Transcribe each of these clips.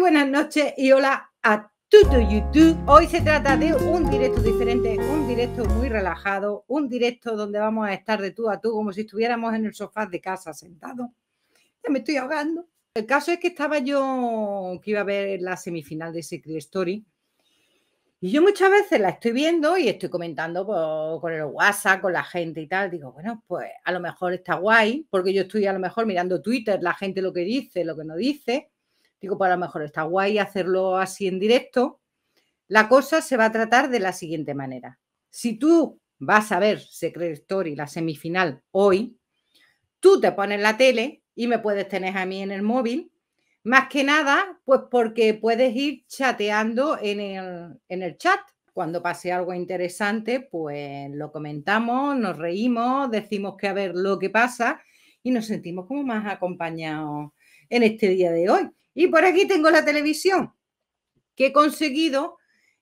buenas noches y hola a todo YouTube. Hoy se trata de un directo diferente, un directo muy relajado, un directo donde vamos a estar de tú a tú, como si estuviéramos en el sofá de casa sentado. Ya me estoy ahogando. El caso es que estaba yo, que iba a ver la semifinal de Secret Story. Y yo muchas veces la estoy viendo y estoy comentando con el WhatsApp, con la gente y tal. Digo, bueno, pues a lo mejor está guay, porque yo estoy a lo mejor mirando Twitter, la gente lo que dice, lo que no dice. Digo, para pues lo mejor está guay hacerlo así en directo. La cosa se va a tratar de la siguiente manera. Si tú vas a ver Secret Story, la semifinal, hoy, tú te pones la tele y me puedes tener a mí en el móvil. Más que nada, pues porque puedes ir chateando en el, en el chat. Cuando pase algo interesante, pues lo comentamos, nos reímos, decimos que a ver lo que pasa y nos sentimos como más acompañados en este día de hoy. Y por aquí tengo la televisión, que he conseguido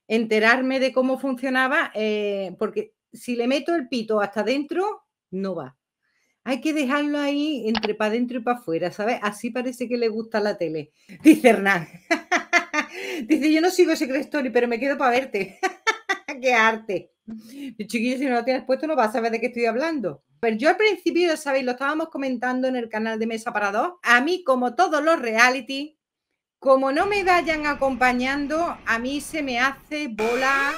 enterarme de cómo funcionaba, eh, porque si le meto el pito hasta adentro, no va. Hay que dejarlo ahí entre para adentro y para afuera, ¿sabes? Así parece que le gusta la tele, dice Hernán. dice, yo no sigo Secret Story, pero me quedo para verte. ¡Qué arte! Mi chiquillo, si no lo tienes puesto, no vas a saber de qué estoy hablando. Pero yo al principio, ya sabéis, lo estábamos comentando en el canal de Mesa para Dos. A mí, como todos los reality, como no me vayan acompañando, a mí se me hace bola.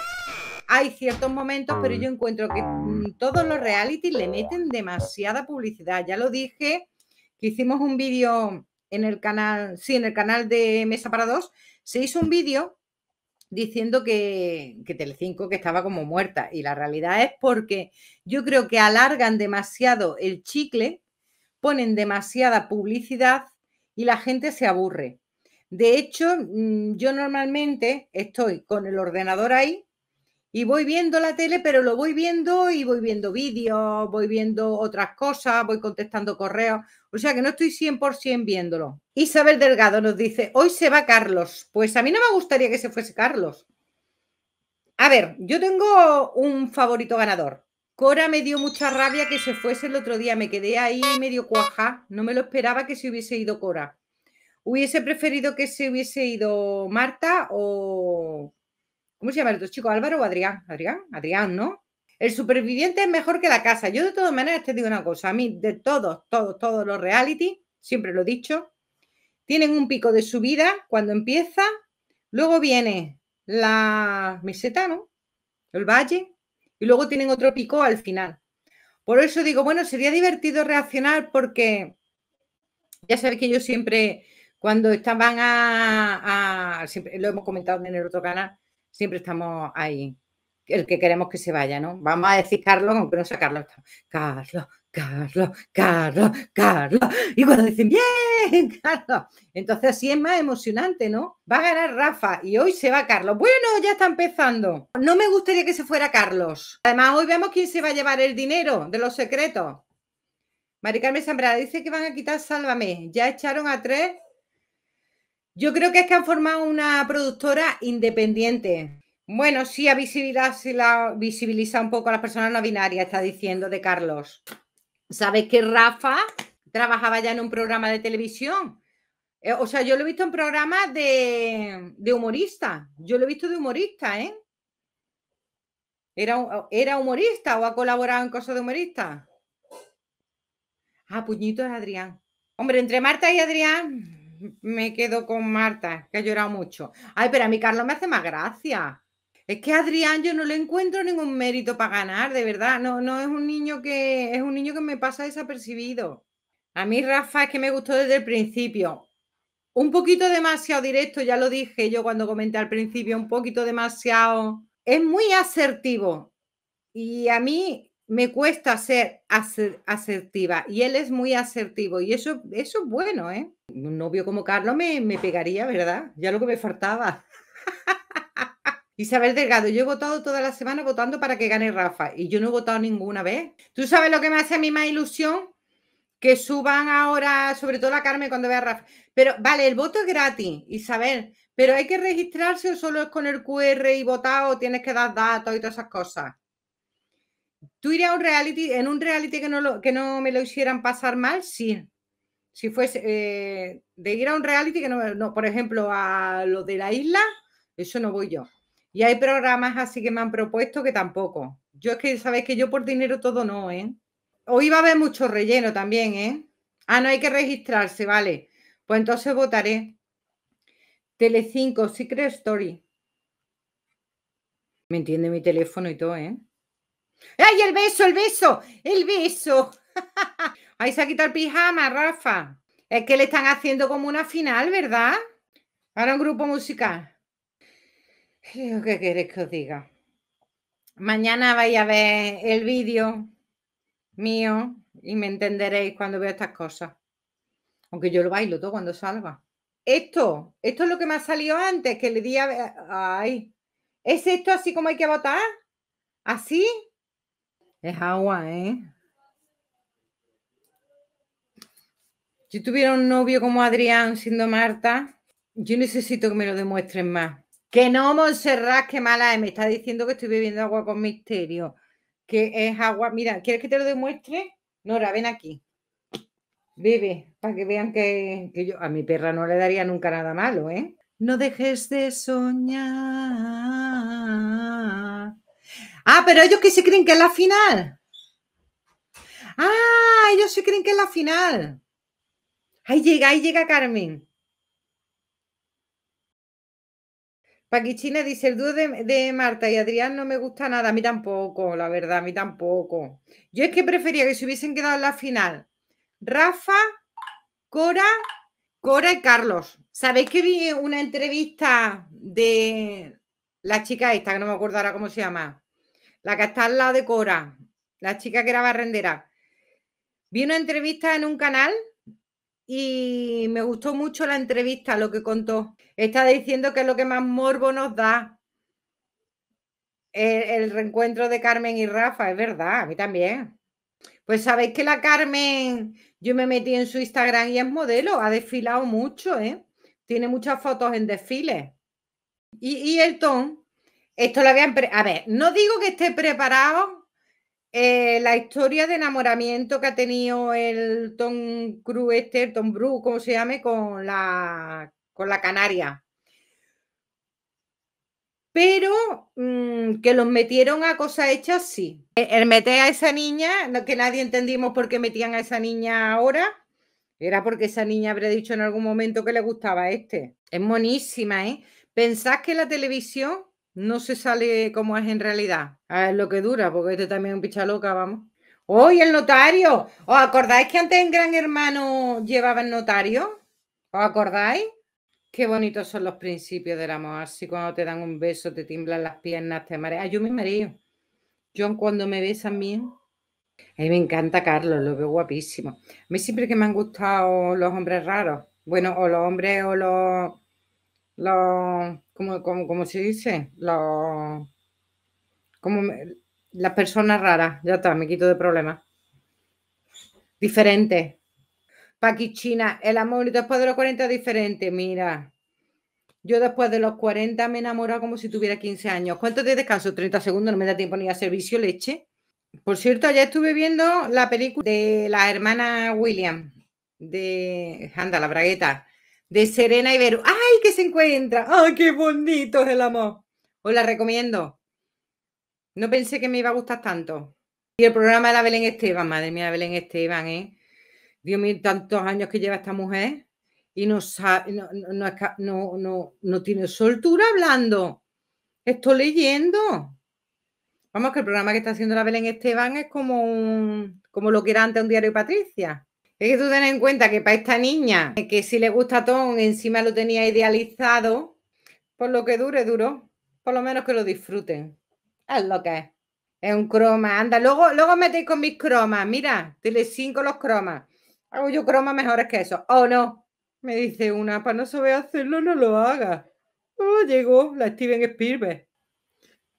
Hay ciertos momentos, pero yo encuentro que mm, todos los reality le meten demasiada publicidad. Ya lo dije, que hicimos un vídeo en el canal, sí, en el canal de Mesa para Dos, se hizo un vídeo diciendo que, que Telecinco que estaba como muerta. Y la realidad es porque yo creo que alargan demasiado el chicle, ponen demasiada publicidad y la gente se aburre. De hecho, mm, yo normalmente estoy con el ordenador ahí y voy viendo la tele, pero lo voy viendo y voy viendo vídeos, voy viendo otras cosas, voy contestando correos. O sea que no estoy 100% viéndolo. Isabel Delgado nos dice, hoy se va Carlos. Pues a mí no me gustaría que se fuese Carlos. A ver, yo tengo un favorito ganador. Cora me dio mucha rabia que se fuese el otro día. Me quedé ahí medio cuaja. No me lo esperaba que se hubiese ido Cora. Hubiese preferido que se hubiese ido Marta o. ¿Cómo se llama el dos chicos? ¿Álvaro o Adrián? Adrián, Adrián, ¿no? El superviviente es mejor que la casa. Yo, de todas maneras, te digo una cosa: a mí, de todos, todos, todos los reality, siempre lo he dicho, tienen un pico de subida cuando empieza, luego viene la meseta, ¿no? El valle, y luego tienen otro pico al final. Por eso digo, bueno, sería divertido reaccionar porque ya sabéis que yo siempre cuando estaban a, a siempre, lo hemos comentado en el otro canal, siempre estamos ahí. El que queremos que se vaya, ¿no? Vamos a decir Carlos, aunque no sea Carlos. Carlos, Carlos, Carlos, Carlos. Y cuando dicen, bien, Carlos. Entonces así es más emocionante, ¿no? Va a ganar Rafa y hoy se va Carlos. Bueno, ya está empezando. No me gustaría que se fuera Carlos. Además, hoy vemos quién se va a llevar el dinero de los secretos. Mari Carmen dice que van a quitar Sálvame. Ya echaron a tres yo creo que es que han formado una productora independiente. Bueno, sí, a visibilidad la visibiliza un poco a las personas no binarias, está diciendo de Carlos. ¿Sabes que Rafa trabajaba ya en un programa de televisión? Eh, o sea, yo lo he visto en programas de, de humorista. Yo lo he visto de humorista, ¿eh? Era, ¿Era, humorista o ha colaborado en cosas de humorista? Ah, puñito de Adrián. Hombre, entre Marta y Adrián, me quedo con Marta, que ha llorado mucho. Ay, pero a mí Carlos me hace más gracia. Es que Adrián yo no le encuentro ningún mérito para ganar, de verdad. No, no es un niño que es un niño que me pasa desapercibido. A mí Rafa es que me gustó desde el principio. Un poquito demasiado directo, ya lo dije yo cuando comenté al principio, un poquito demasiado. Es muy asertivo. Y a mí me cuesta ser asertiva y él es muy asertivo y eso, eso es bueno, ¿eh? Un novio como Carlos me, pegaría, ¿verdad? Ya lo que me faltaba. Isabel Delgado, yo he votado toda la semana votando para que gane Rafa y yo no he votado ninguna vez. ¿Tú sabes lo que me hace a mí más ilusión? Que suban ahora, sobre todo la Carmen cuando vea a Rafa. Pero vale, el voto es gratis, Isabel, pero hay que registrarse o solo es con el QR y votar o tienes que dar datos y todas esas cosas. ¿Tú irías a un reality, en un reality que no, que no me lo hicieran pasar mal? Sí. Si fuese eh, de ir a un reality que no, por ejemplo, a lo de la isla, eso no voy yo. Y hay programas así que me han propuesto que tampoco. Yo es que, sabéis que yo por dinero todo no, ¿eh? Hoy va a haber mucho relleno también, ¿eh? Ah, no hay que registrarse, vale. Pues entonces votaré. Telecinco, Secret Story. Me entiende mi teléfono y todo, ¿eh? ¡Ay, el beso, el beso! ¡El beso! Ahí se ha quitado el pijama, Rafa. Es que le están haciendo como una final, ¿verdad? Ahora un grupo musical. ¿Qué queréis que os diga? Mañana vais a ver el vídeo mío y me entenderéis cuando veo estas cosas. Aunque yo lo bailo todo cuando salga. Esto, esto es lo que me ha salido antes, que le día. Ay, ¿es esto así como hay que votar? ¿Así? Es agua, ¿eh? Yo tuviera un novio como Adrián siendo Marta, yo necesito que me lo demuestren más. Que no, Montserrat, que mala es. Eh, me está diciendo que estoy bebiendo agua con misterio. Que es agua. Mira, ¿quieres que te lo demuestre? Nora, ven aquí. Bebe, para que vean que, que yo a mi perra no le daría nunca nada malo, ¿eh? No dejes de soñar. Ah, pero ellos que se creen que es la final. Ah, ellos se creen que es la final. Ahí llega, ahí llega Carmen. Paquichina dice, el dúo de, Marta y Adrián no me gusta nada, a mí tampoco, la verdad, a mí tampoco. Yo es que prefería que se hubiesen quedado en la final. Rafa, Cora, Cora y Carlos. ¿Sabéis que vi una entrevista de la chica esta, que no me acuerdo ahora cómo se llama? la que está al lado de Cora, la chica que era barrendera. Vi una entrevista en un canal y me gustó mucho la entrevista, lo que contó. Está diciendo que es lo que más morbo nos da. El, reencuentro de Carmen y Rafa, es verdad, a mí también. Pues sabéis que la Carmen, yo me metí en su Instagram y es modelo, ha desfilado mucho, ¿eh? Tiene muchas fotos en desfiles. Y, y el Tom, esto lo habían. A ver, no digo que esté preparado eh, la historia de enamoramiento que ha tenido el Tom Cruise, este, Tom Bru como se llame, con la, con la Canaria. Pero mm, que los metieron a cosas hechas, sí. El meter a esa niña, que nadie entendimos por qué metían a esa niña ahora, era porque esa niña habría dicho en algún momento que le gustaba este. Es monísima, ¿eh? pensás que la televisión no se sale como es en realidad. A ah, ver lo que dura, porque este también es un picha loca, vamos. ¡Hoy el notario! ¿Os acordáis que antes en Gran Hermano llevaba el notario? ¿Os acordáis? Qué bonitos son los principios del amor. Así cuando te dan un beso, te timblan las piernas, te mareas. Yo me mareo. Yo cuando me besan bien. A mí me encanta Carlos, lo veo guapísimo. A mí siempre que me han gustado los hombres raros. Bueno, o los hombres o los, los como, como, se dice, como las personas raras, ya está, me quito de problemas. Diferente. Paquichina, el amor después de los 40 es diferente, mira. Yo después de los 40 me enamoro como si tuviera 15 años. ¿Cuánto te descanso? 30 segundos, no me da tiempo ni a servicio leche. Por cierto, ayer estuve viendo la película de la hermana William, de Anda, la bragueta de Serena Ibero. ¡Ay, que se encuentra! ¡Ay, qué bonito es el amor! Os la recomiendo. No pensé que me iba a gustar tanto. Y el programa de la Belén Esteban, madre mía, Belén Esteban, ¿eh? Dios mío, tantos años que lleva esta mujer y no, no, no, no, tiene soltura hablando. Estoy leyendo. Vamos, que el programa que está haciendo la Belén Esteban es como, como lo que era antes un diario Patricia. Es que tú ten en cuenta que para esta niña, que si le gusta Tom, encima lo tenía idealizado, por lo que dure, duro. Por lo menos que lo disfruten. Es lo que es. Es un croma. Anda, luego, luego metéis con mis cromas. Mira, tiene cinco los cromas. Hago yo cromas mejores que eso. oh, no? Me dice una, para pues no saber hacerlo, no lo haga. Oh, llegó la Steven Spielberg.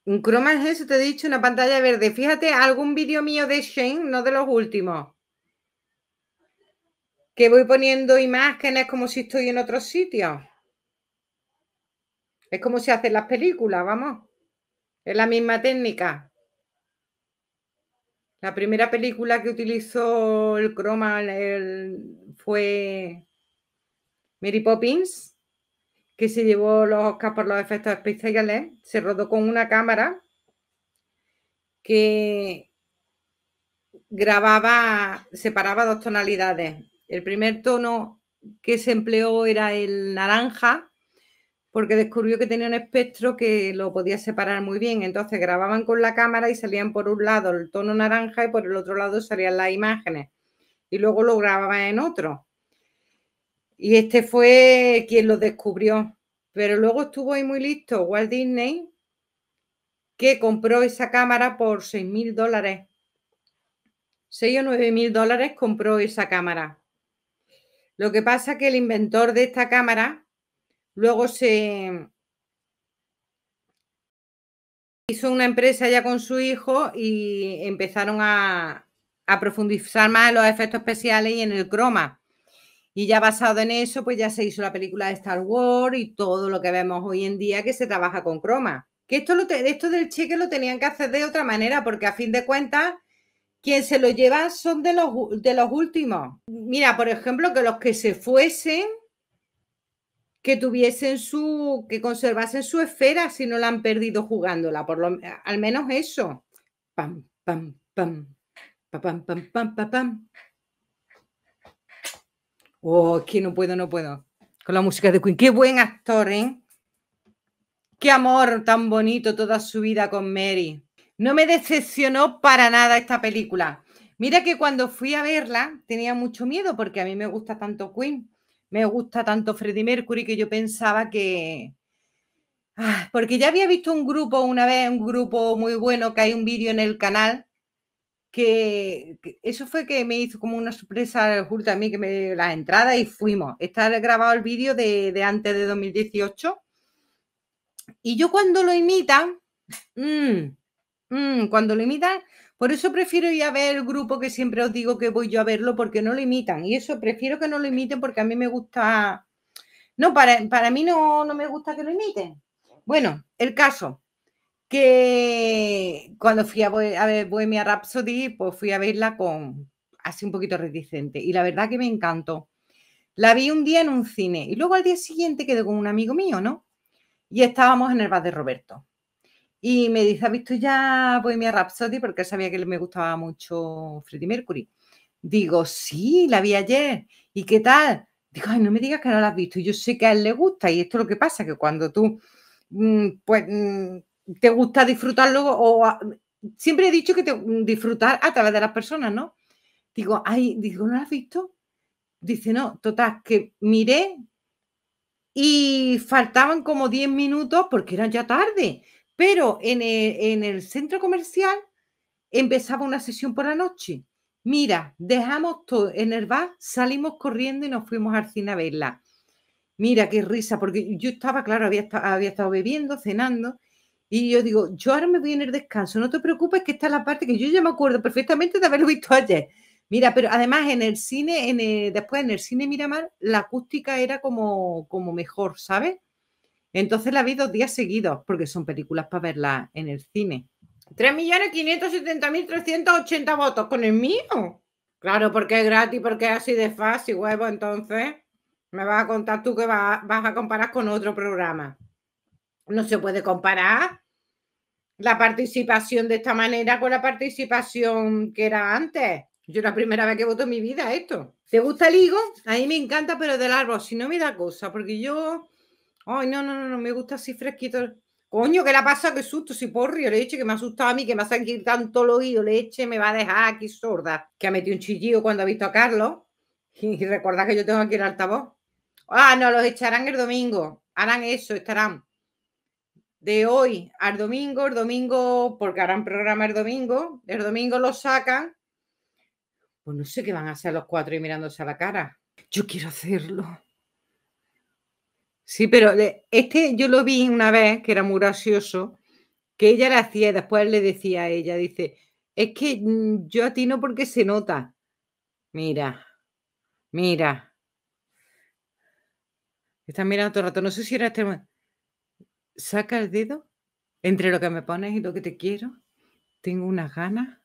Un croma es eso, te he dicho, una pantalla verde. Fíjate, algún vídeo mío de Shane, no de los últimos que voy poniendo imágenes como si estoy en otro sitio. Es como se hacen las películas, vamos. Es la misma técnica. La primera película que utilizó el croma fue Mary Poppins, que se llevó los Oscars por los efectos especiales. Se rodó con una cámara que grababa, separaba dos tonalidades, el primer tono que se empleó era el naranja, porque descubrió que tenía un espectro que lo podía separar muy bien. Entonces grababan con la cámara y salían por un lado el tono naranja y por el otro lado salían las imágenes. Y luego lo grababan en otro. Y este fue quien lo descubrió. Pero luego estuvo ahí muy listo Walt Disney, que compró esa cámara por 6 mil dólares. 6 o 9 mil dólares compró esa cámara. Lo que pasa que el inventor de esta cámara luego se hizo una empresa ya con su hijo y empezaron a, profundizar más en los efectos especiales y en el croma. Y ya basado en eso, pues ya se hizo la película de Star Wars y todo lo que vemos hoy en día que se trabaja con croma. Que esto, esto del cheque lo tenían que hacer de otra manera, porque a fin de cuentas quien se lo llevan son de los, de los últimos. Mira, por ejemplo, que los que se fuesen, que tuviesen su, que conservasen su esfera si no la han perdido jugándola, por lo, al menos eso. Pam, pam, pam, pam, pam, pam, pam, pam. Oh, es que no puedo, no puedo. Con la música de Queen. Qué buen actor, ¿eh? Qué amor tan bonito toda su vida con Mary. No me decepcionó para nada esta película. Mira que cuando fui a verla tenía mucho miedo porque a mí me gusta tanto Queen, me gusta tanto Freddie Mercury que yo pensaba que... Ah, porque ya había visto un grupo una vez, un grupo muy bueno que hay un vídeo en el canal que, eso fue que me hizo como una sorpresa junto a mí que me dio las entradas y fuimos. Está grabado el vídeo de, antes de 2018. Y yo cuando lo imitan, mm, Mm, cuando lo imitan, por eso prefiero ir a ver el grupo que siempre os digo que voy yo a verlo porque no lo imitan. Y eso prefiero que no lo imiten porque a mí me gusta. No, para, para mí no, me gusta que lo imiten. Bueno, el caso que cuando fui a, a ver Bohemia Rhapsody, pues fui a verla con así un poquito reticente. Y la verdad que me encantó. La vi un día en un cine y luego al día siguiente quedé con un amigo mío, ¿no? Y estábamos en el bar de Roberto. Y me dice, ¿has visto ya Bohemia Rhapsody? Porque él sabía que me gustaba mucho Freddie Mercury. Digo, sí, la vi ayer. ¿Y qué tal? Digo, ay, no me digas que no la has visto. Yo sé que a él le gusta. Y esto es lo que pasa, que cuando tú, mm, pues, mm, te gusta disfrutarlo, o siempre he dicho que mm, disfrutar a través de las personas, ¿no? Digo, ay, digo, ¿no la has visto? Dice, no, total, que miré y faltaban como 10 minutos porque era ya tarde. Pero eh, en el, centro comercial empezaba una sesión por la noche. Mira, dejamos todo en el bar, salimos corriendo y nos fuimos al cine a verla. Mira, qué risa, porque yo estaba, claro, había, había estado bebiendo, cenando, y yo digo, yo ahora me voy en el descanso, no te preocupes que esta es la parte que yo ya me acuerdo perfectamente de haberlo visto ayer. Mira, pero además en el cine, eh, después en el cine Miramar, la acústica era como, como mejor, ¿sabes? Entonces la vi dos días seguidos, porque son películas para verlas en el cine. 3.570.380 votos con el mío. Claro, porque es gratis, porque es así de fácil, huevo. Entonces, me vas a contar tú que vas, a comparar con otro programa. No se puede comparar la participación de esta manera con la participación que era antes. Yo la primera vez que voto en mi vida esto. ¿Te gusta el higo? A mí me encanta, pero del árbol, si no me da cosa, porque yo Ay, no, no, no, no me gusta así fresquito. Coño, ¿qué la pasa? Qué susto, si porrio, le eche que me ha asustado a mí, que me ha salido tanto el oído, le eche, me va a dejar aquí sorda. Que ha metido un chillido cuando ha visto a Carlos. Y recordad que yo tengo aquí el altavoz. Ah, no, los echarán el domingo. Harán eso, estarán de hoy al domingo, el domingo, porque harán programa el domingo, el domingo lo sacan. Pues no sé qué van a hacer los cuatro y mirándose a la cara. Yo quiero hacerlo. Sí, pero este yo lo vi una vez, que era muy gracioso, que ella le hacía y después le decía a ella, dice, es que mm, yo atino porque se nota. Mira, mira. Estás mirando todo el rato, no sé si era este... Saca el dedo entre lo que me pones y lo que te quiero. Tengo unas ganas.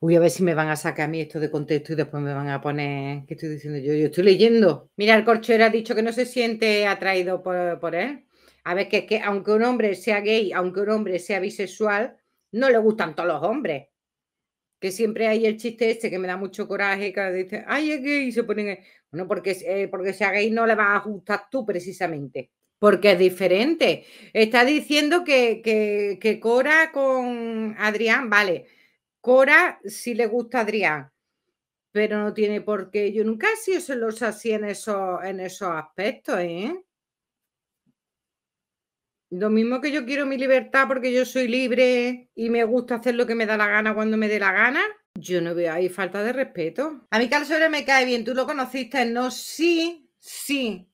Uy, a ver si me van a sacar a mí esto de contexto y después me van a poner. ¿Qué estoy diciendo yo? Yo estoy leyendo. Mira, el corchero ha dicho que no se siente atraído por, él. A ver, que, aunque un hombre sea gay, aunque un hombre sea bisexual, no le gustan todos los hombres. Que siempre hay el chiste este que me da mucho coraje, que dice, ay, es gay, y se ponen. Bueno, porque, eh, porque sea gay no le vas a gustar tú precisamente porque es diferente. Está diciendo que, Cora con Adrián, vale, Cora sí le gusta a Adrián, pero no tiene por qué. Yo nunca he sido celosa así en esos, en aspectos, ¿eh? Lo mismo que yo quiero mi libertad porque yo soy libre y me gusta hacer lo que me da la gana cuando me dé la gana. Yo no veo ahí falta de respeto. A mí Carlos me cae bien, tú lo conociste, ¿no? Sí, sí.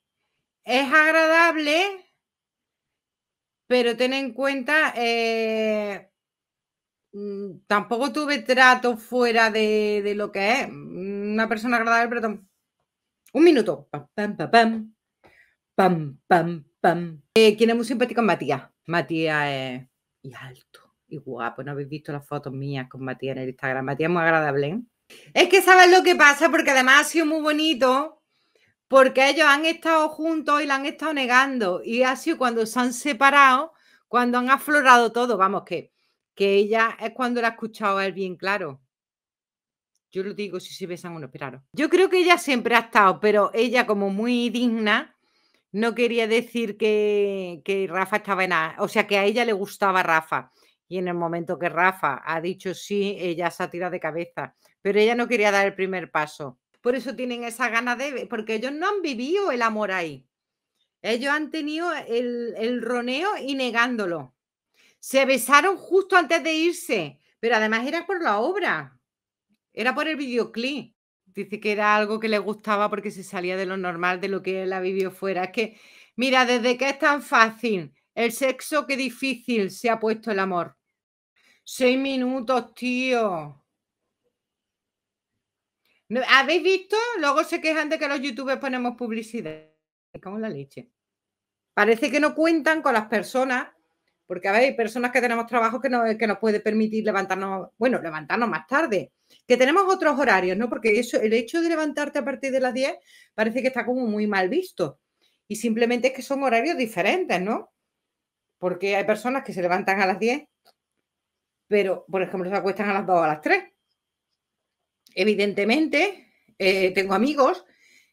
Es agradable, pero ten en cuenta eh, Mm, tampoco tuve trato fuera de, lo que es. Una persona agradable, pero Un minuto. Pam, pam, pam, pam. Pam, pam, pam. Eh, es muy simpático Matías. Matías es y alto y guapo. No habéis visto las fotos mías con Matías en el Instagram. Matías es muy agradable. ¿eh? Es que sabes lo que pasa, porque además ha sido muy bonito. Porque ellos han estado juntos y la han estado negando. Y ha sido cuando se han separado, cuando han aflorado todo. Vamos, que que ella es eh, cuando la ha a él bien claro. Yo lo digo si se besan o no, Yo creo que ella siempre ha estado, pero ella como muy digna, no quería decir que, Rafa estaba en... o sea, que a ella le gustaba Rafa. Y en el momento que Rafa ha dicho sí, ella se ha tirado de cabeza. Pero ella no quería dar el primer paso. Por eso tienen esa gana de... Porque ellos no han vivido el amor ahí. Ellos han tenido el roneo y negándolo. Se besaron justo antes de irse, pero además era por la obra, era por el videoclip. Dice que era algo que le gustaba porque se salía de lo normal, de lo que él ha vivido fuera. Es que, mira, desde que es tan fácil el sexo, qué difícil se ha puesto el amor. Seis minutos, tío. ¿Habéis visto? Luego se quejan de que los youtubers ponemos publicidad. Como la leche. Parece que no cuentan con las personas porque, hay personas que tenemos trabajo que, nos puede permitir levantarnos, bueno, levantarnos más tarde, que tenemos otros horarios, ¿no? Porque eso, el hecho de levantarte a partir de las 10 parece que está como muy mal visto. Y simplemente es que son horarios diferentes, ¿no? Porque hay personas que se levantan a las 10, pero, por ejemplo, se acuestan a las 2 o a las 3. Evidentemente, eh, tengo amigos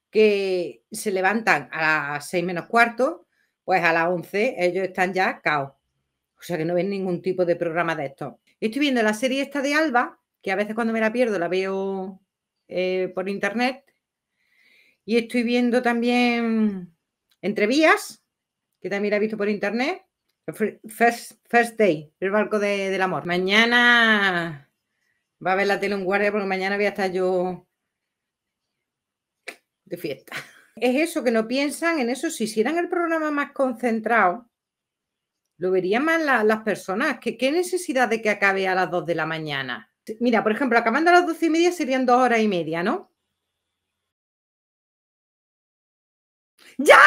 que se levantan a las 6 menos cuarto, pues a las 11 ellos están ya caos. O sea que no ven ningún tipo de programa de esto. Estoy viendo la serie esta de Alba, que a veces cuando me la pierdo la veo eh, por internet. Y estoy viendo también Entrevías, que también la he visto por internet. First, Day, el barco del amor. Mañana va a ver la tele en guardia porque mañana voy a estar yo de fiesta. Es eso que no piensan en eso. Si hicieran el programa más concentrado, lo verían más las personas. ¿Qué, necesidad de que acabe a las 2 de la mañana? Mira, por ejemplo, acabando a las 12 y media serían dos horas y media, ¿no? ¡Ya!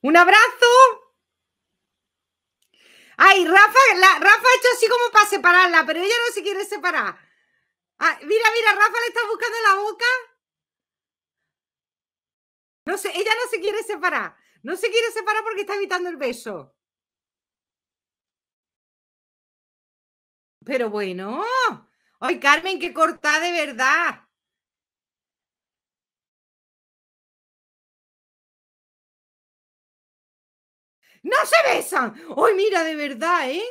¡Un abrazo! Ay, Rafa, Rafa ha hecho así como para separarla, pero ella no se quiere separar. mira, mira, Rafa le está buscando la boca. No sé, ella no se quiere separar. No se quiere separar porque está evitando el beso. Pero bueno, ay Carmen, qué corta de verdad. ¡No se besan! ¡Ay, mira, de verdad, eh!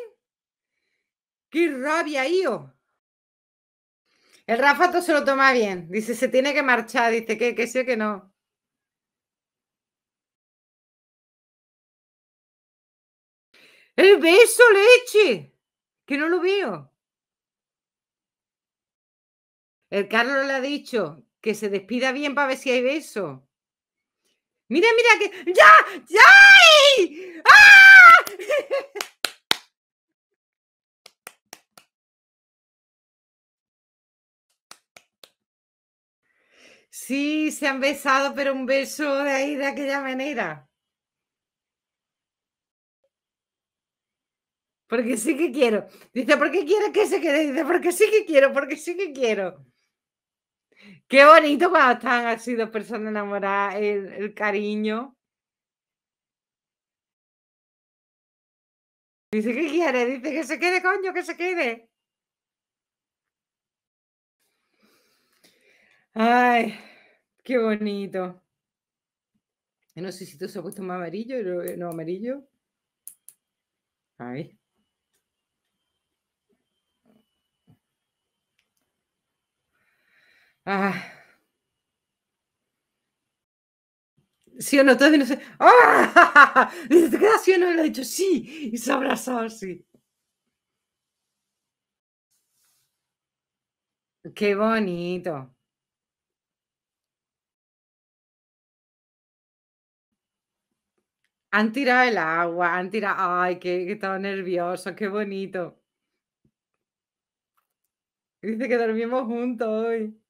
¡Qué rabia, yo! El Rafa todo se lo toma bien. Dice, se tiene que marchar. Dice, que, que sé que no. ¡El beso, leche! que no lo veo. El Carlos le ha dicho que se despida bien para ver si hay beso. Mira, mira que. ¡Ya! ¡Ya! ¡Ah! Sí, se han besado, pero un beso de ahí de aquella manera. porque sí que quiero. Dice, ¿por qué quiere que se quede? Dice, porque sí que quiero, porque sí que quiero. Qué bonito cuando están así dos personas enamoradas, el, cariño. Dice, ¿qué quiere? Dice, que se quede, coño, que se quede. Ay, qué bonito. No sé si tú se ha puesto más amarillo, no amarillo. Ay. Ah. Sí o no, todavía no sé. ¡Ah! o no lo ha dicho. Sí, y se ha abrazado así. Qué bonito. Han tirado el agua, han tirado. ¡Ay, qué, qué estaba nervioso! ¡Qué bonito! Dice que dormimos juntos hoy.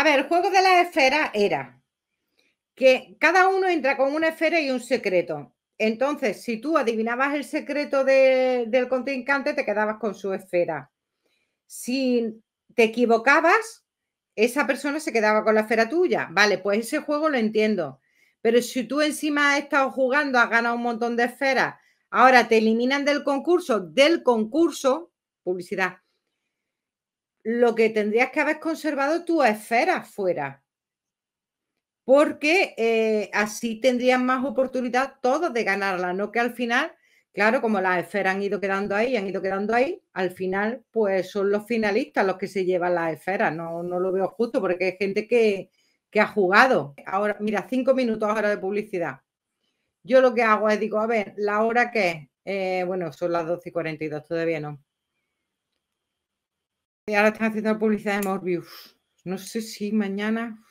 A ver, el juego de las esferas era que cada uno entra con una esfera y un secreto. Entonces, si tú adivinabas el secreto del contrincante, te quedabas con su esfera. Si te equivocabas, esa persona se quedaba con la esfera tuya. Vale, pues ese juego lo entiendo. Pero si tú encima has estado jugando, has ganado un montón de esferas, ahora te eliminan del concurso, del concurso, publicidad, lo que tendrías que haber conservado tu esfera fuera, porque eh, así tendrían más oportunidad todos de ganarla, no que al final, claro, como las esferas han ido quedando ahí, han ido quedando ahí, al final pues son los finalistas los que se llevan las esferas, no, no lo veo justo porque hay gente que, ha jugado. Ahora, mira, cinco minutos ahora de publicidad. Yo lo que hago es digo, a ver, la hora que eh, bueno, son las 12 y 42 todavía no. Y ahora están haciendo publicidad de Morbius. No sé si mañana,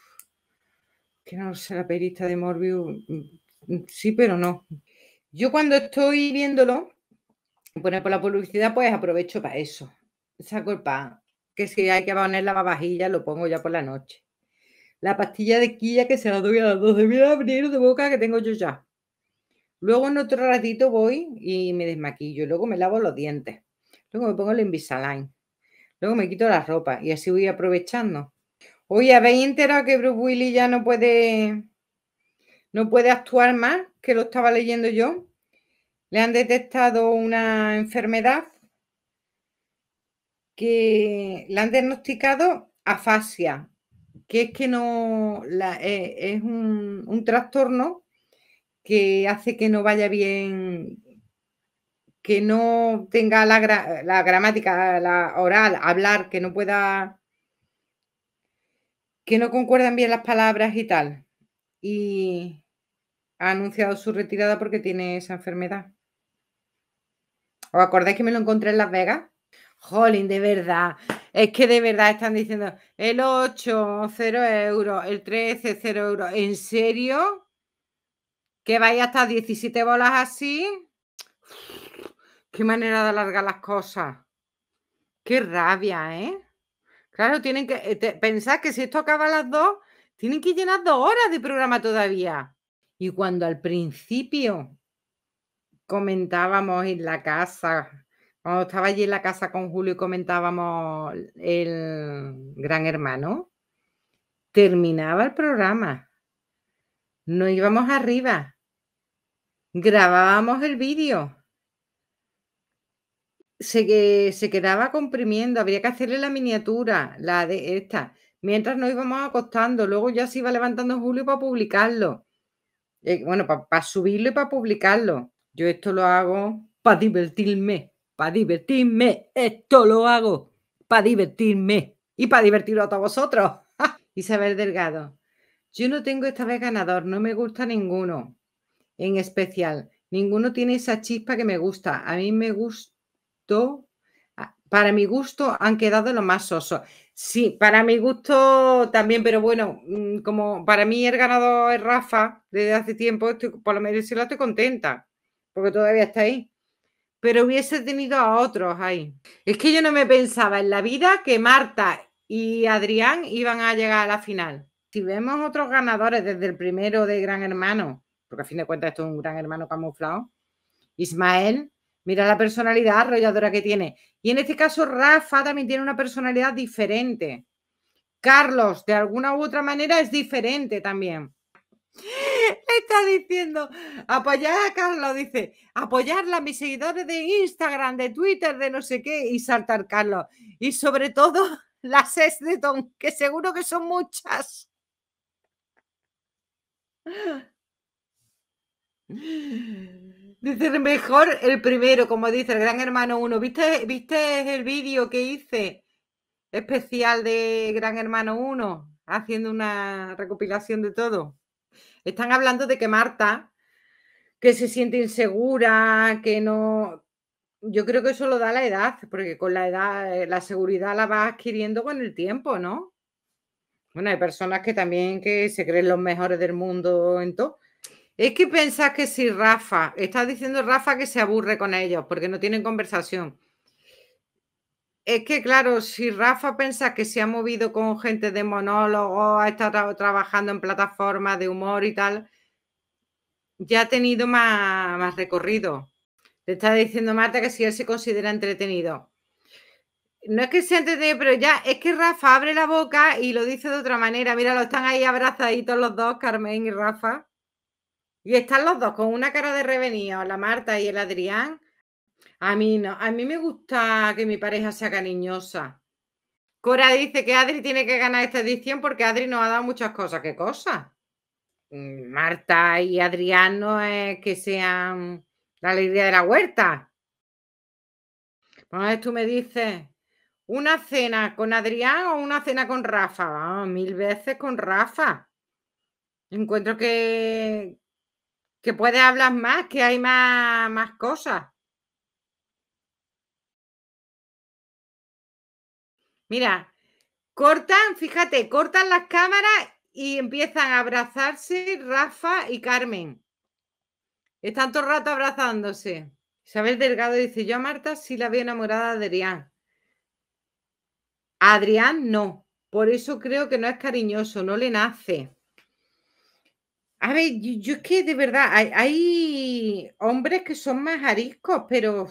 que no sé, la perista de Morbius, mm, mm, sí, pero no. Yo cuando estoy viéndolo, poner por la publicidad, pues aprovecho para eso. Esa culpa, que si hay que poner la babajilla, lo pongo ya por la noche. La pastilla de quilla que se la doy a las 12 de abrir de boca que tengo yo ya. Luego en otro ratito voy y me desmaquillo. Luego me lavo los dientes. Luego me pongo el Invisalign. Luego me quito la ropa y así voy aprovechando. Oye, ¿habéis enterado que Bruce Willis ya no puede, no puede actuar más? Que lo estaba leyendo yo. Le han detectado una enfermedad que le han diagnosticado afasia, que es que no eh, es, un, trastorno que hace que no vaya bien que no tenga la, gramática, la oral, hablar, que no pueda, que no concuerdan bien las palabras y tal. Y ha anunciado su retirada porque tiene esa enfermedad. ¿Os acordáis que me lo encontré en Las Vegas? Jolín, de verdad. Es que de verdad están diciendo el 8, 0 euros, el 13, 0 euros. ¿En serio? ¿Que vais hasta 17 bolas así? Qué manera de alargar las cosas. Qué rabia, ¿eh? Claro, tienen que eh, pensar que si esto acaba a las dos, tienen que llenar dos horas de programa todavía. Y cuando al principio comentábamos en la casa, cuando estaba allí en la casa con Julio y comentábamos el gran hermano, terminaba el programa. no íbamos arriba. Grabábamos el vídeo se, se quedaba comprimiendo, habría que hacerle la miniatura, la de esta, mientras nos íbamos acostando, luego ya se iba levantando Julio para publicarlo, eh, bueno, para subirlo y para publicarlo. Yo esto lo hago para divertirme, para divertirme, esto lo hago para divertirme y para divertirlo a todos vosotros. Isabel Delgado, yo no tengo esta vez ganador, no me gusta ninguno en especial. Ninguno tiene esa chispa que me gusta. A mí me gusta para mi gusto han quedado los más sosos. Sí, para mi gusto también, pero bueno, mm, como para mí el ganador es Rafa desde hace tiempo, por lo menos la estoy contenta, porque todavía está ahí. Pero hubiese tenido a otros ahí. Es que yo no me pensaba en la vida que Marta y Adrián iban a llegar a la final. Si vemos otros ganadores desde el primero de Gran Hermano, porque a fin de cuentas esto es un Gran Hermano camuflado, Ismael Mira la personalidad arrolladora que tiene. Y en este caso, Rafa también tiene una personalidad diferente. Carlos, de alguna u otra manera, es diferente también. está diciendo, apoyar a Carlos, dice, apoyarla a mis seguidores de Instagram, de Twitter, de no sé qué, y saltar Carlos. Y sobre todo, las es de don que seguro que son muchas. Dice mejor el primero, como dice el Gran Hermano 1. ¿Viste, ¿Viste el vídeo que hice especial de Gran Hermano 1? Haciendo una recopilación de todo. Están hablando de que Marta, que se siente insegura, que no. Yo creo que eso lo da la edad, porque con la edad la seguridad la va adquiriendo con el tiempo, ¿no? Bueno, hay personas que también que se creen los mejores del mundo en todo es que pensás que si Rafa, está diciendo Rafa que se aburre con ellos porque no tienen conversación. Es que claro, si Rafa piensa que se ha movido con gente de monólogo, ha estado trabajando en plataformas de humor y tal, ya ha tenido más, más recorrido. Le está diciendo Marta que si él se considera entretenido. No es que sea entretenido, pero ya es que Rafa abre la boca y lo dice de otra manera. Mira, lo están ahí abrazaditos los dos, Carmen y Rafa. Y están los dos con una cara de revenido, la Marta y el Adrián. A mí no, a mí me gusta que mi pareja sea cariñosa. Cora dice que Adri tiene que ganar esta edición porque Adri nos ha dado muchas cosas. ¿Qué cosas? Mm, Marta y Adrián no es que sean la alegría de la huerta. tú me dices, ¿una cena con Adrián o una cena con Rafa? Ah, mil veces con Rafa. Encuentro que, que puede hablar más, que hay más, más cosas. Mira, cortan, fíjate, cortan las cámaras y empiezan a abrazarse Rafa y Carmen. Están todo el rato abrazándose. Isabel Delgado dice, yo a Marta sí la vi enamorada de Adrián. Adrián no, por eso creo que no es cariñoso, no le nace. A ver, yo, es que de verdad, hay, hombres que son más ariscos, pero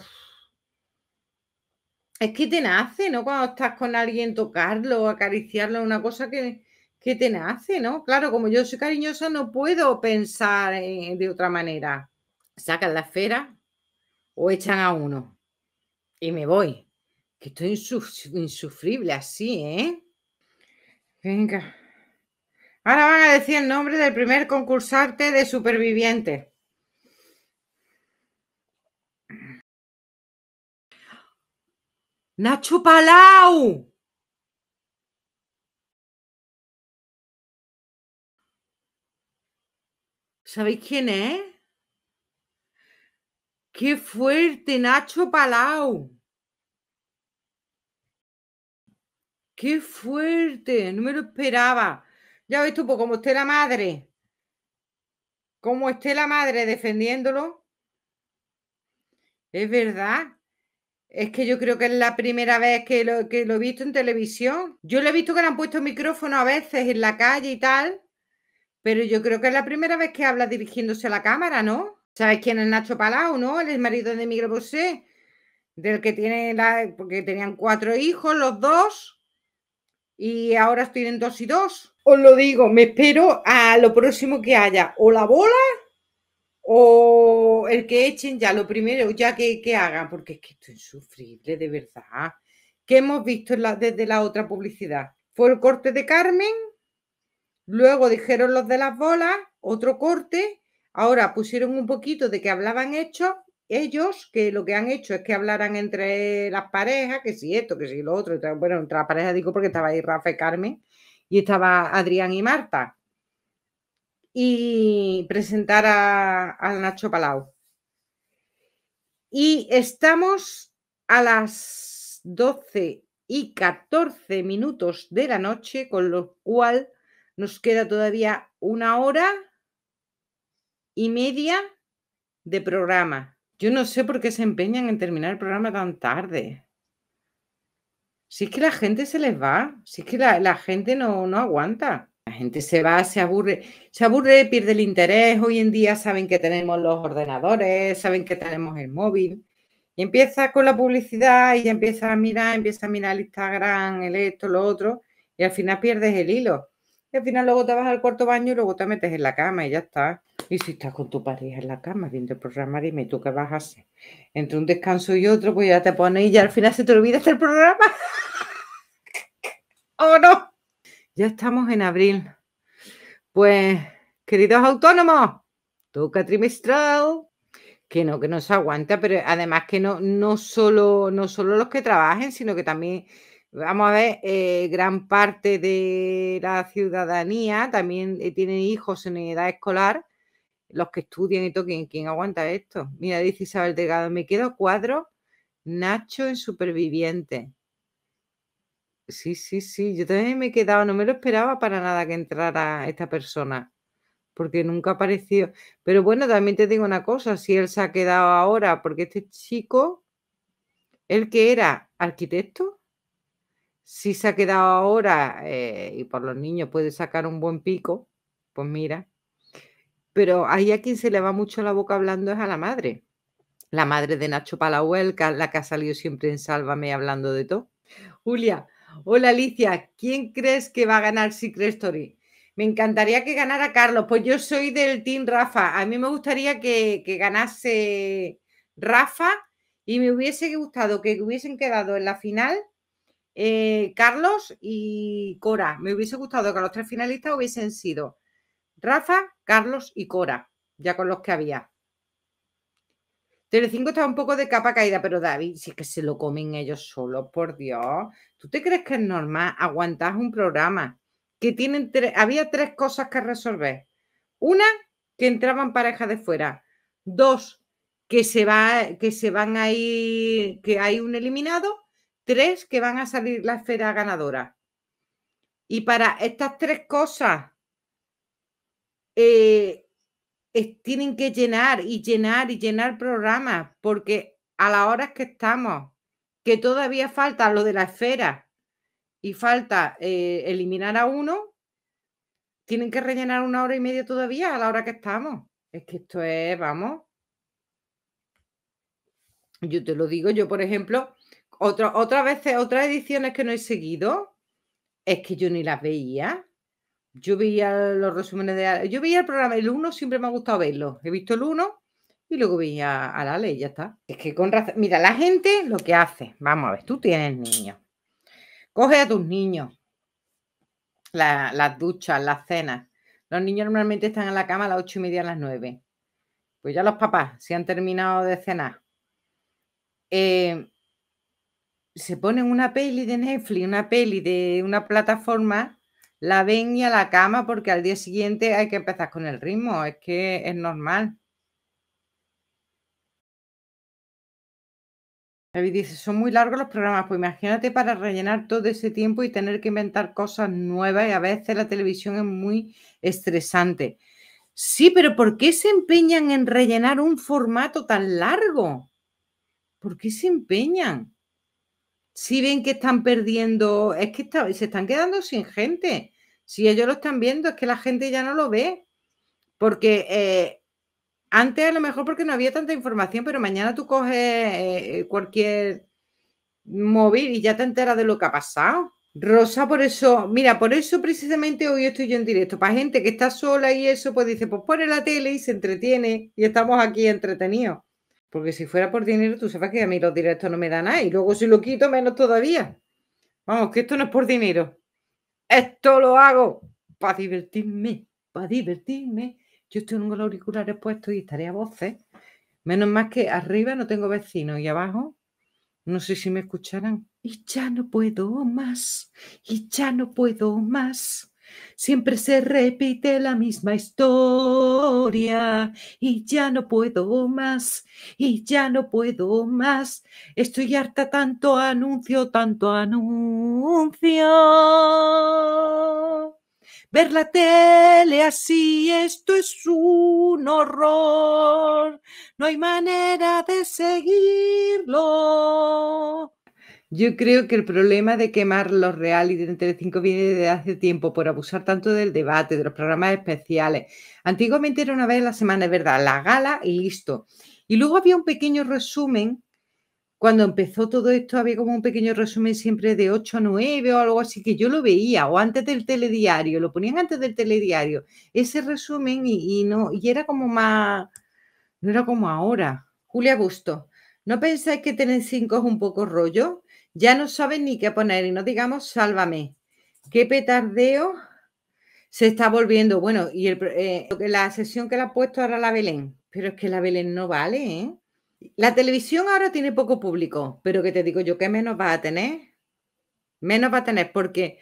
es que te nace, ¿no? Cuando estás con alguien, tocarlo, acariciarlo, una cosa que, te nace, ¿no? Claro, como yo soy cariñosa, no puedo pensar de otra manera. Sacan la esfera o echan a uno. Y me voy. Que estoy insufrible así, ¿eh? Venga. Ahora van a decir el nombre del primer concursante de Superviviente. Nacho Palau. ¿Sabéis quién es? ¡Qué fuerte, Nacho Palau! ¡Qué fuerte! No me lo esperaba. Ya ves tú, pues, como esté la madre, como esté la madre defendiéndolo, es verdad. Es que yo creo que es la primera vez que lo, he visto en televisión. Yo lo he visto que le han puesto micrófono a veces en la calle y tal, pero yo creo que es la primera vez que habla dirigiéndose a la cámara, ¿no? ¿Sabes quién es Nacho Palau, no? El es marido de Miguel Bosé, del que tiene la, porque tenían cuatro hijos, los dos y ahora estoy en dos y dos. Os lo digo, me espero a lo próximo que haya, o la bola o el que echen ya, lo primero ya que, hagan, porque es que esto es insufrible, de verdad. ¿Qué hemos visto desde la otra publicidad? Fue el corte de Carmen, luego dijeron los de las bolas, otro corte, ahora pusieron un poquito de que hablaban hechos ellos que lo que han hecho es que hablaran entre las parejas, que si esto, que si lo otro, bueno, entre las parejas digo porque estaba ahí Rafa y Carmen y estaba Adrián y Marta. Y presentar a, a Nacho Palau. Y estamos a las 12 y 14 minutos de la noche, con lo cual nos queda todavía una hora y media de programa. Yo no sé por qué se empeñan en terminar el programa tan tarde. Si es que la gente se les va, si es que la, gente no, aguanta. La gente se va, se aburre, se aburre, pierde el interés. Hoy en día saben que tenemos los ordenadores, saben que tenemos el móvil. Y empieza con la publicidad y empieza a mirar, empieza a mirar el Instagram, el esto, lo otro, y al final pierdes el hilo. Y al final luego te vas al cuarto baño y luego te metes en la cama y ya está. Y si estás con tu pareja en la cama viendo el programa, dime tú qué vas a hacer. Entre un descanso y otro, pues ya te pones y ya al final se te olvida el programa. ¡Oh, no? Ya estamos en abril. Pues, queridos autónomos, toca trimestral. Que no, que no se aguanta, pero además que no, no, solo, no solo los que trabajen, sino que también vamos a ver, eh, gran parte de la ciudadanía también eh, tienen hijos en edad escolar, los que estudian y toquen, ¿quién aguanta esto? Mira, dice Isabel Delgado, me quedo cuadro, Nacho en superviviente. Sí, sí, sí, yo también me he quedado, no me lo esperaba para nada que entrara esta persona, porque nunca apareció. Pero bueno, también te digo una cosa, si él se ha quedado ahora, porque este chico, el que era arquitecto, si se ha quedado ahora eh, y por los niños puede sacar un buen pico, pues mira. Pero ahí a quien se le va mucho la boca hablando es a la madre. La madre de Nacho Palahuel, la que ha salido siempre en Sálvame hablando de todo. Julia, hola Alicia, ¿quién crees que va a ganar Secret Story? Me encantaría que ganara Carlos, pues yo soy del Team Rafa. A mí me gustaría que, que ganase Rafa y me hubiese gustado que hubiesen quedado en la final eh, Carlos y Cora. Me hubiese gustado que los tres finalistas hubiesen sido Rafa, Carlos y Cora, ya con los que había. Telecinco estaba un poco de capa caída, pero David, si es que se lo comen ellos solos, por Dios. ¿Tú te crees que es normal aguantar un programa que tienen había tres cosas que resolver? Una, que entraban parejas de fuera. Dos, que se, va, que se van a ir, que hay un eliminado tres que van a salir la esfera ganadora. Y para estas tres cosas eh, tienen que llenar y llenar y llenar programas, porque a las horas que estamos, que todavía falta lo de la esfera y falta eh, eliminar a uno, tienen que rellenar una hora y media todavía a la hora que estamos. Es que esto es, vamos. Yo te lo digo, yo por ejemplo, otra, otras veces, otras ediciones que no he seguido, es que yo ni las veía. Yo veía los resúmenes de... Yo veía el programa, el 1 siempre me ha gustado verlo. He visto el 1 y luego veía a la ley, ya está. Es que con razón... Mira, la gente lo que hace, vamos a ver, tú tienes niños. Coge a tus niños, las duchas, las cenas. Los niños normalmente están en la cama a las ocho y media, a las nueve. Pues ya los papás, se han terminado de cenar, eh, se ponen una peli de Netflix, una peli de una plataforma, la ven y a la cama porque al día siguiente hay que empezar con el ritmo, es que es normal. David dice, son muy largos los programas, pues imagínate para rellenar todo ese tiempo y tener que inventar cosas nuevas y a veces la televisión es muy estresante. Sí, pero ¿por qué se empeñan en rellenar un formato tan largo? ¿Por qué se empeñan? si ven que están perdiendo, es que se están quedando sin gente. Si ellos lo están viendo, es que la gente ya no lo ve. Porque eh, antes a lo mejor porque no había tanta información, pero mañana tú coges eh, cualquier móvil y ya te enteras de lo que ha pasado. Rosa, por eso, mira, por eso precisamente hoy estoy yo en directo. Para gente que está sola y eso, pues dice, pues pone la tele y se entretiene y estamos aquí entretenidos. Porque si fuera por dinero, tú sabes que a mí los directos no me dan nada. Y luego si lo quito, menos todavía. Vamos, que esto no es por dinero. Esto lo hago para divertirme, para divertirme. Yo estoy con los auriculares puestos y estaré a voces. Menos más que arriba no tengo vecinos y abajo no sé si me escucharán. Y ya no puedo más, y ya no puedo más. Siempre se repite la misma historia y ya no puedo más, y ya no puedo más. Estoy harta tanto anuncio, tanto anuncio. Ver la tele así, esto es un horror. No hay manera de seguirlo. Yo creo que el problema de quemar los reales de Telecinco viene desde hace tiempo por abusar tanto del debate, de los programas especiales. Antiguamente era una vez en la semana, es verdad, la gala y listo. Y luego había un pequeño resumen. Cuando empezó todo esto había como un pequeño resumen siempre de 8 a 9 o algo así que yo lo veía o antes del telediario, lo ponían antes del telediario, ese resumen y, no y era como más no era como ahora. Julia Busto, ¿no pensáis que tener 5 es un poco rollo? Ya no saben ni qué poner y no digamos, sálvame. Qué petardeo se está volviendo. Bueno, y eh, la sesión que le ha puesto ahora la Belén, pero es que la Belén no vale, ¿eh? La televisión ahora tiene poco público, pero que te digo yo, ¿qué menos va a tener? Menos va a tener, porque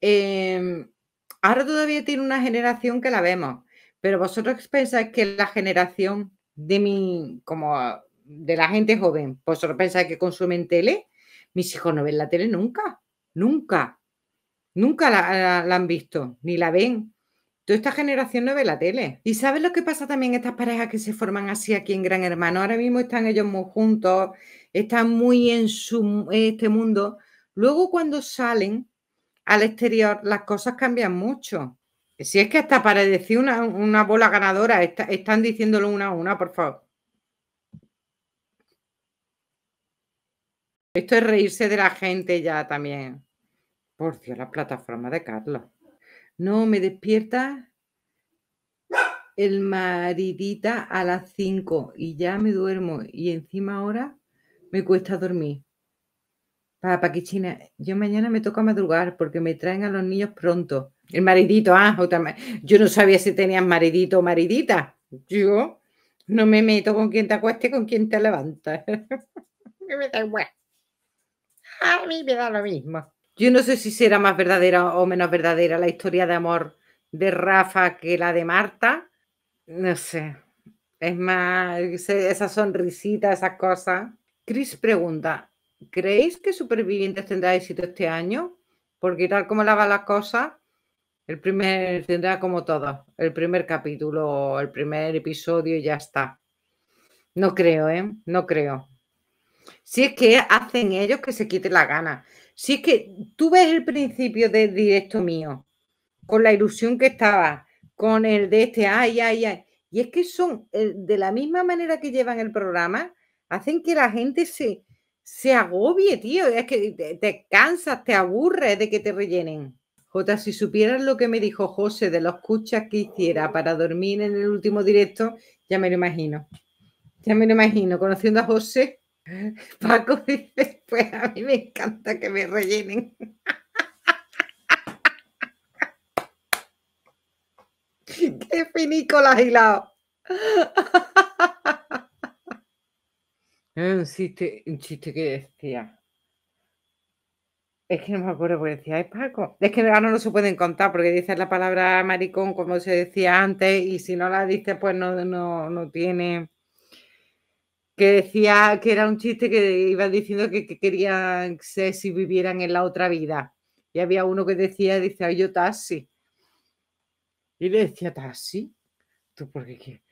em, ahora todavía tiene una generación que la vemos, pero vosotros pensáis que la generación de mi, como de la gente joven, vosotros pensáis que consumen tele, mis hijos no ven la tele nunca, nunca, nunca la, han visto, ni la ven. Toda esta generación no ve la tele. ¿Y sabes lo que pasa también estas parejas que se forman así aquí en Gran Hermano? Ahora mismo están ellos muy juntos, están muy en su, este mundo. Luego cuando salen al exterior, las cosas cambian mucho. Si es que hasta para decir una, bola ganadora, están diciéndolo una a una, por favor. Esto es reírse de la gente ya también. Por Dios, la plataforma de Carlos. No, me despierta el maridita a las 5 y ya me duermo y encima ahora me cuesta dormir. Para Paquichina, yo mañana me toca madrugar porque me traen a los niños pronto. El maridito, ah, otra, yo no sabía si tenías maridito o maridita. Yo no me meto con quien te acueste, con quien te levanta. me da igual a mí me da lo mismo. Yo no sé si será más verdadera o menos verdadera la historia de amor de Rafa que la de Marta. No sé. Es más, esa sonrisita, esas cosas. Cris pregunta, ¿creéis que Supervivientes tendrá éxito este año? Porque tal como la va la cosa, el primer tendrá como todo, el primer capítulo, el primer episodio y ya está. No creo, ¿eh? No creo. Si es que hacen ellos que se quiten la gana. Si es que tú ves el principio del directo mío, con la ilusión que estaba, con el de este, ay, ay, ay. Y es que son, eh, de la misma manera que llevan el programa, hacen que la gente se, se agobie, tío. Es que te, cansas, te aburres de que te rellenen. Jota, si supieras lo que me dijo José de los cuchas que hiciera para dormir en el último directo, ya me lo imagino. Ya me lo imagino, conociendo a José. Paco dice, pues a mí me encanta que me rellenen. ¡Qué finico hilado! un chiste, un chiste que decía. Es que no me acuerdo porque decía, es Paco. Es que ahora no se pueden contar porque dices la palabra maricón como se decía antes y si no la diste pues no, no, no tiene que decía que era un chiste que iba diciendo que, querían ser si vivieran en la otra vida. Y había uno que decía, dice, yo taxi. Y le decía, taxi, tú por qué.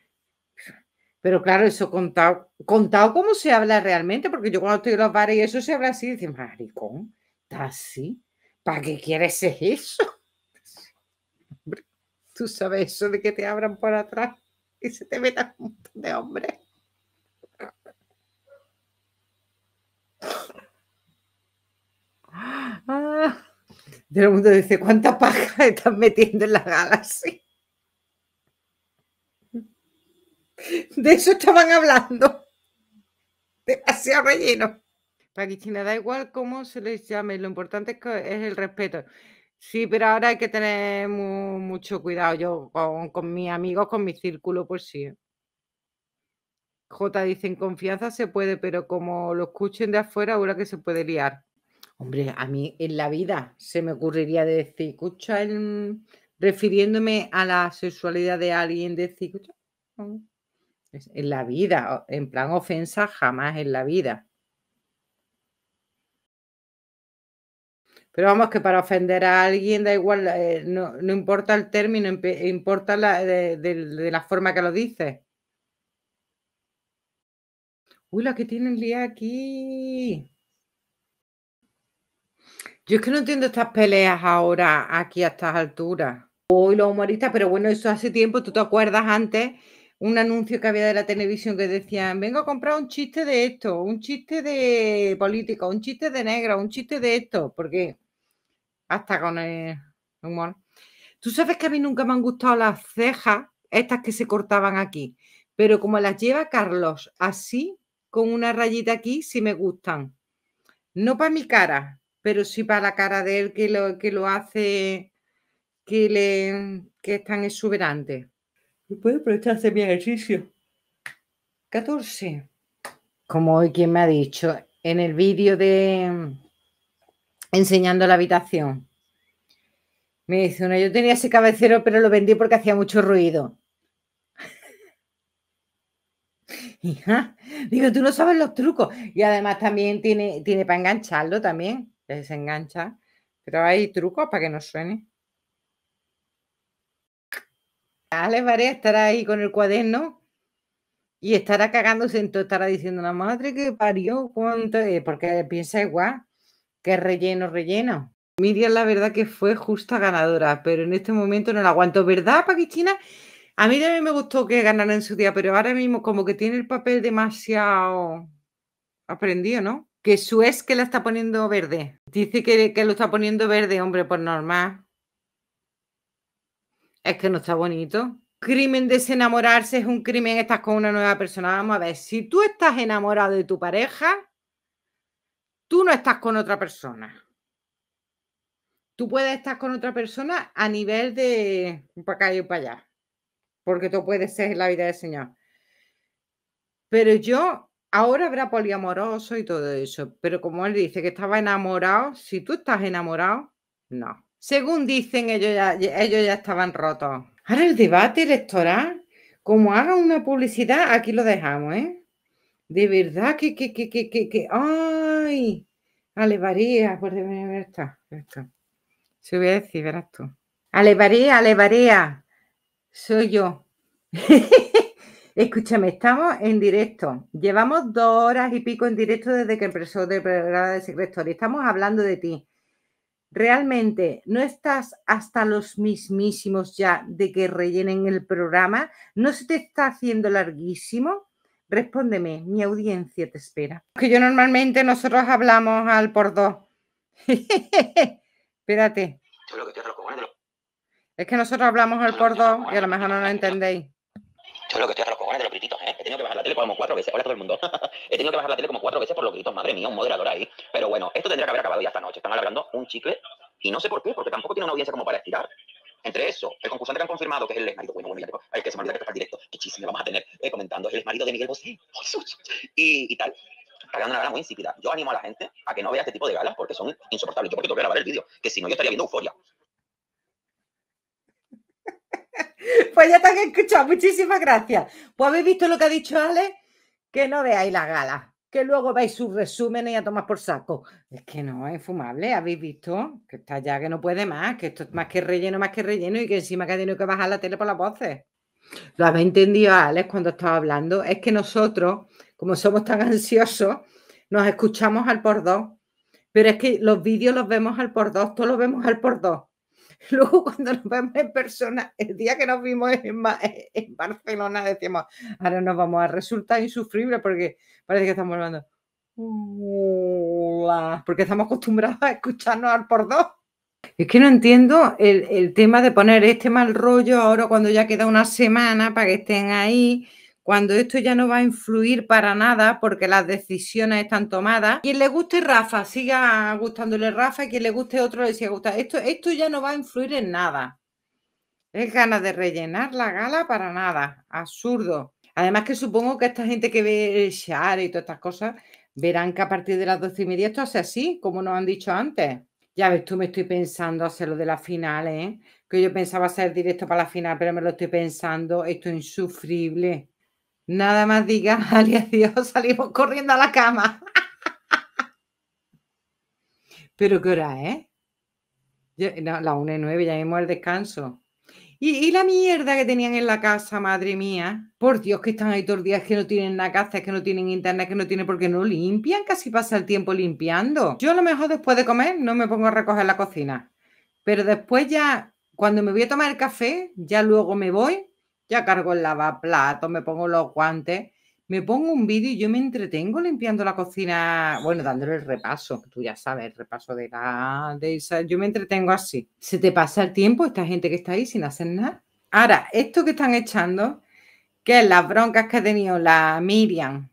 Pero claro, eso contado, contado como se habla realmente, porque yo cuando estoy en los bares y eso se habla así, dice, maricón, taxi, ¿para qué quieres eso? tú sabes eso de que te abran por atrás y se te metan un montón de hombres. Ah, todo el mundo dice, ¿cuánta paja están metiendo en la galaxia? De eso estaban hablando. Demasiado relleno. Cristina da igual cómo se les llame, lo importante es, el respeto. Sí, pero ahora hay que tener mucho cuidado yo con, mis amigos, con mi círculo, pues sí. ¿eh? J dice, en confianza se puede, pero como lo escuchen de afuera, ahora que se puede liar. Hombre, a mí en la vida se me ocurriría decir, escucha, em, refiriéndome a la sexualidad de alguien, decir, escucha, en la vida, en plan ofensa, jamás en la vida. Pero vamos, que para ofender a alguien da igual, eh, no, importa el término, importa la, de, la forma que lo dices. Uy, la que tienen día aquí. Yo es que no entiendo estas peleas ahora, aquí a estas alturas. Hoy los humoristas, pero bueno, eso hace tiempo, ¿tú te acuerdas antes? Un anuncio que había de la televisión que decían, vengo a comprar un chiste de esto, un chiste de política, un chiste de negra, un chiste de esto, porque hasta con el humor. Tú sabes que a mí nunca me han gustado las cejas, estas que se cortaban aquí, pero como las lleva Carlos así, con una rayita aquí, sí me gustan. No para mi cara, pero sí para la cara de él que lo, que lo hace, que, le, que es tan exuberante. ¿puede puedo mi ejercicio? 14. Como hoy quien me ha dicho, en el vídeo de enseñando la habitación. Me dice uno, yo tenía ese cabecero, pero lo vendí porque hacía mucho ruido. Hija, digo, tú no sabes los trucos. Y además también tiene, tiene para engancharlo también desengancha. Pero hay trucos para que no suene. Ale estará ahí con el cuaderno y estará cagándose en estará diciendo la madre que parió, cuánto eh, porque piensa igual, que relleno, relleno. Miriam, la verdad que fue justa ganadora, pero en este momento no la aguanto, ¿verdad, Paquistina? A mí también me gustó que ganara en su día, pero ahora mismo como que tiene el papel demasiado aprendido, ¿no? que su es que la está poniendo verde. Dice que, lo está poniendo verde, hombre, por pues normal. Es que no está bonito. Crimen desenamorarse es un crimen, estás con una nueva persona. Vamos a ver, si tú estás enamorado de tu pareja, tú no estás con otra persona. Tú puedes estar con otra persona a nivel de para acá y para allá, porque tú puedes ser la vida del Señor. Pero yo Ahora habrá poliamoroso y todo eso, pero como él dice que estaba enamorado, si tú estás enamorado, no. Según dicen, ellos ya, ellos ya estaban rotos. Ahora el debate electoral, como haga una publicidad, aquí lo dejamos, ¿eh? De verdad que, que, que, que, que, ¡ay! Alevaría, por me está, está. Se voy a decir, verás tú. Alevaría, alevaría. Soy yo. Escúchame, estamos en directo. Llevamos dos horas y pico en directo desde que empezó el programa de Secretor y estamos hablando de ti. ¿Realmente no estás hasta los mismísimos ya de que rellenen el programa? ¿No se te está haciendo larguísimo? Respóndeme, mi audiencia te espera. Que yo normalmente nosotros hablamos al por dos. Espérate. Es que nosotros hablamos al por dos y a lo mejor no lo entendéis. Yo lo que estoy a los cojones de los grititos, ¿eh? He tenido que bajar la tele como cuatro veces. Hola a todo el mundo. He tenido que bajar la tele como cuatro veces por los gritos. Madre mía, un moderador ahí. Pero bueno, esto tendría que haber acabado ya esta noche. Están alargando un chicle y no sé por qué, porque tampoco tiene una audiencia como para estirar. Entre eso, el concursante que han confirmado que es el ex marido, bueno, bueno, ya, el que se me olvida que está directo, qué chisme vamos a tener eh, comentando, el ex marido de Miguel Bosé, y, y tal. Hagan una gala muy insípida. Yo animo a la gente a que no vea este tipo de galas porque son insoportables. Yo porque tengo que grabar el vídeo, que si no yo estaría viendo euforia. Pues ya te han escuchado, muchísimas gracias. Pues habéis visto lo que ha dicho Alex, que no veáis la gala, que luego veis sus resúmenes y a tomar por saco. Es que no, es fumable, habéis visto que está ya que no puede más, que esto es más que relleno, más que relleno y que encima que ha tenido que bajar la tele por las voces. Lo habéis entendido, Alex, cuando estaba hablando. Es que nosotros, como somos tan ansiosos, nos escuchamos al por dos. Pero es que los vídeos los vemos al por dos, todos los vemos al por dos. Luego cuando nos vemos en persona, el día que nos vimos en, Barcelona, decimos, ahora nos vamos a resultar insufribles porque parece que estamos hablando. porque estamos acostumbrados a escucharnos al por dos. Es que no entiendo el, el tema de poner este mal rollo ahora cuando ya queda una semana para que estén ahí cuando esto ya no va a influir para nada porque las decisiones están tomadas. Quien le guste Rafa, siga gustándole Rafa, Y quien le guste otro le siga gustando. Esto, esto ya no va a influir en nada. Es ganas de rellenar la gala para nada. Absurdo. Además que supongo que esta gente que ve el share y todas estas cosas verán que a partir de las doce y media esto hace así, como nos han dicho antes. Ya ves, tú me estoy pensando hacer lo de las finales ¿eh? Que yo pensaba hacer directo para la final, pero me lo estoy pensando. Esto es insufrible. Nada más diga, alias Dios, salimos corriendo a la cama. Pero qué hora, es. la 1 y 9, ya hemos el descanso. Y, la mierda que tenían en la casa, madre mía. Por Dios, que están ahí todos los días, que no tienen la casa, que no tienen internet, que no tienen porque no limpian. Casi pasa el tiempo limpiando. Yo a lo mejor después de comer no me pongo a recoger la cocina. Pero después ya, cuando me voy a tomar el café, ya luego me voy ya cargo el lavaplato, me pongo los guantes, me pongo un vídeo y yo me entretengo limpiando la cocina, bueno, dándole el repaso, tú ya sabes, el repaso de la de esa, yo me entretengo así. Se te pasa el tiempo esta gente que está ahí sin hacer nada. Ahora, esto que están echando, que es las broncas que ha tenido la Miriam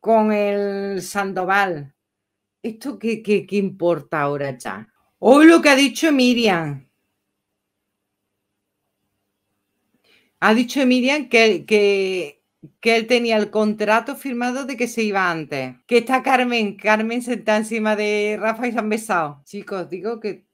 con el Sandoval, ¿esto qué, qué importa ahora ya? Hoy lo que ha dicho Miriam, Ha dicho Miriam que, que, que él tenía el contrato firmado de que se iba antes. Que está Carmen, Carmen se está encima de Rafa y se han besado. Chicos, digo que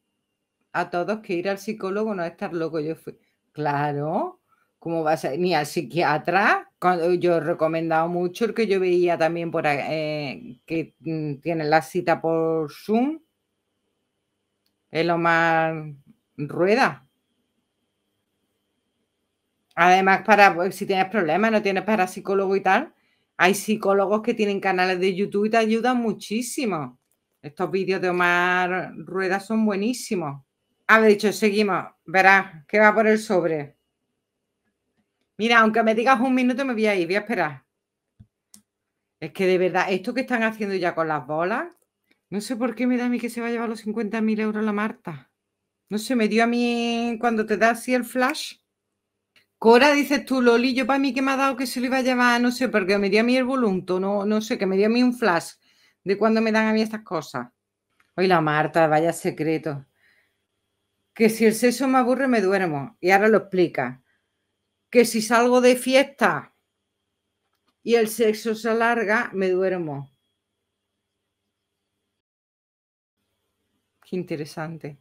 a todos que ir al psicólogo no es estar loco. Yo fui, claro, ¿cómo vas a ir? Ni al psiquiatra. Cuando, yo he recomendado mucho el que yo veía también por eh, que mm, tiene la cita por Zoom. Es lo más Rueda. Además, para pues, si tienes problemas, no tienes para psicólogo y tal, hay psicólogos que tienen canales de YouTube y te ayudan muchísimo. Estos vídeos de Omar Rueda son buenísimos. Habéis dicho, seguimos. Verás ¿Qué va por el sobre. Mira, aunque me digas un minuto, me voy a ir, voy a esperar. Es que de verdad, esto que están haciendo ya con las bolas, no sé por qué me da a mí que se va a llevar los 50.000 euros la Marta. No sé, me dio a mí cuando te da así el flash. Cora, dices tú, Loli, yo para mí que me ha dado que se lo iba a llevar, no sé, porque me dio a mí el volunto, no, no sé, que me dio a mí un flash de cuando me dan a mí estas cosas. Hoy la Marta, vaya secreto. Que si el sexo me aburre, me duermo. Y ahora lo explica. Que si salgo de fiesta y el sexo se alarga, me duermo. Qué interesante.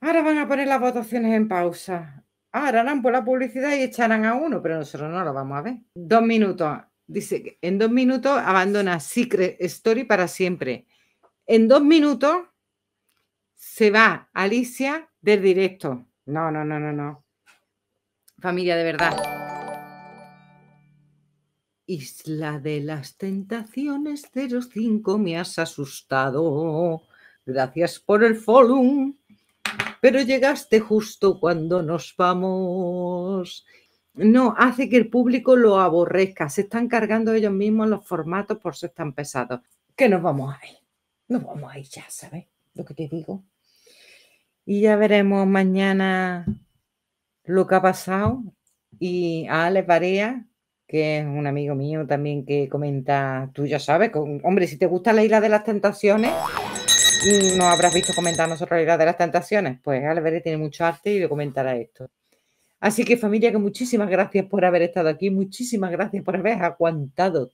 Ahora van a poner las votaciones en pausa ah, harán por la publicidad y echarán a uno, pero nosotros no lo vamos a ver. Dos minutos. Dice que en dos minutos abandona Secret Story para siempre. En dos minutos se va Alicia del directo. No, no, no, no, no. Familia de verdad. Isla de las tentaciones 05, me has asustado. Gracias por el follow pero llegaste justo cuando nos vamos. No, hace que el público lo aborrezca. Se están cargando ellos mismos los formatos por ser tan pesados. Que nos vamos a ir. Nos vamos a ir ya, ¿sabes? Lo que te digo. Y ya veremos mañana lo que ha pasado. Y a Alex Barea, que es un amigo mío también que comenta, tú ya sabes, con, hombre, si te gusta la isla de las tentaciones, no habrás visto comentarnos nosotros realidad de las tentaciones. Pues Álvarez tiene mucho arte y le comentará esto. Así que familia, que muchísimas gracias por haber estado aquí, muchísimas gracias por haber aguantado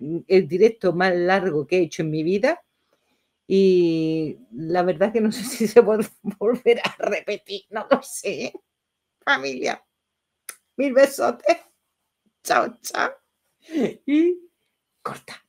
el directo más largo que he hecho en mi vida. Y la verdad que no sé si se puede volver a repetir, no lo sé. Familia, mil besotes. Chao, chao. Y corta.